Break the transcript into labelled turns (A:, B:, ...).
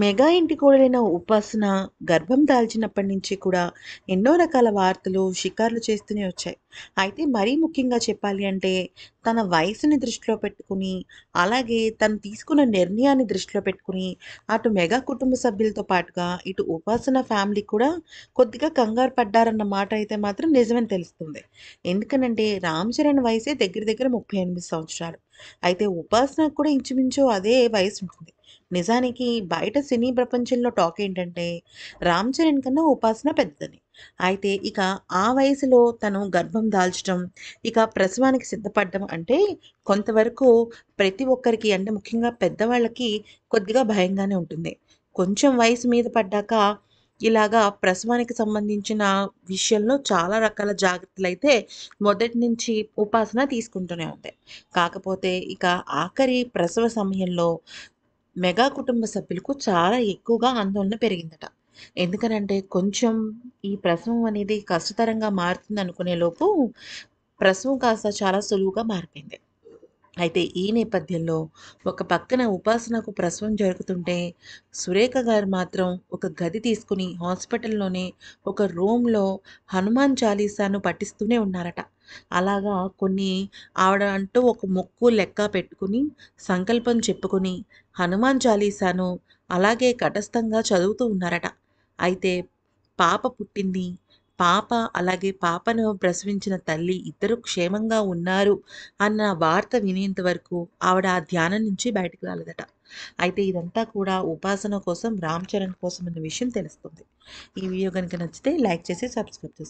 A: mega ఇంటి కోడలైన ఉపాసన గర్భం దాల్చినప్పటి నుంచి కూడా ఎన్నో రకాల వార్తలు షికార్లు చేస్తూనే వచ్చాయి అయితే మరీ ముఖ్యంగా చెప్పాలి అంటే తన వయసుని దృష్టిలో పెట్టుకుని అలాగే తను తీసుకున్న నిర్ణయాన్ని దృష్టిలో పెట్టుకుని అటు మెగా కుటుంబ సభ్యులతో పాటుగా ఇటు ఉపాసన ఫ్యామిలీ కూడా కొద్దిగా కంగారు పడ్డారన్న మాట అయితే మాత్రం నిజమని తెలుస్తుంది ఎందుకనంటే రామ్ చరణ్ వయసే దగ్గర దగ్గర ముప్పై ఎనిమిది సంవత్సరాలు అయితే ఉపాసన కూడా ఇంచుమించు అదే వయసు ఉంటుంది నిజానికి బయట సినీ ప్రపంచంలో టాక్ ఏంటంటే రామ్ చరణ్ కన్నా ఉపాసన పెద్దది అయితే ఇక ఆ వయసులో తను గర్భం దాల్చడం ఇక ప్రసవానికి సిద్ధపడడం అంటే కొంతవరకు ప్రతి ఒక్కరికి అంటే ముఖ్యంగా పెద్దవాళ్ళకి కొద్దిగా భయంగానే ఉంటుంది కొంచెం వయసు మీద పడ్డాక ఇలాగా ప్రసవానికి సంబంధించిన విషయంలో చాలా రకాల జాగ్రత్తలు అయితే మొదటి నుంచి ఉపాసన తీసుకుంటూనే ఉంది కాకపోతే ఇక ఆఖరి ప్రసవ సమయంలో మెగా కుటుంబ సభ్యులకు చాలా ఎక్కువగా ఆందోళన పెరిగిందట ఎందుకనంటే కొంచెం ఈ ప్రసవం అనేది కష్టతరంగా మారుతుంది లోపు ప్రసవం కాస్త చాలా సులువుగా మారిపోయింది అయితే ఈ నేపథ్యంలో ఒక పక్కన ఉపాసనకు ప్రసవం జరుగుతుంటే సురేఖ గారు మాత్రం ఒక గది తీసుకుని హాస్పిటల్లోనే ఒక రూమ్లో హనుమాన్ చాలీసాను పట్టిస్తూనే ఉన్నారట అలాగా కొన్ని ఆవిడ అంటూ ఒక మొక్కు లెక్క పెట్టుకుని సంకల్పం చెప్పుకుని హనుమాన్ చాలీసాను అలాగే కటస్థంగా చదువుతూ ఉన్నారట అయితే పాప పుట్టింది పాప అలాగే పాపను ప్రసవించిన తల్లి ఇద్దరు క్షేమంగా ఉన్నారు అన్న వార్త వినేంత వరకు ఆవిడ ఆ ధ్యానం నుంచి బయటకు రాలేదట అయితే ఇదంతా కూడా ఉపాసన కోసం రామ్ చరణ్ కోసం అన్న విషయం తెలుస్తుంది ఈ వీడియో కనుక నచ్చితే లైక్ చేసి సబ్స్క్రైబ్ చేసుకోండి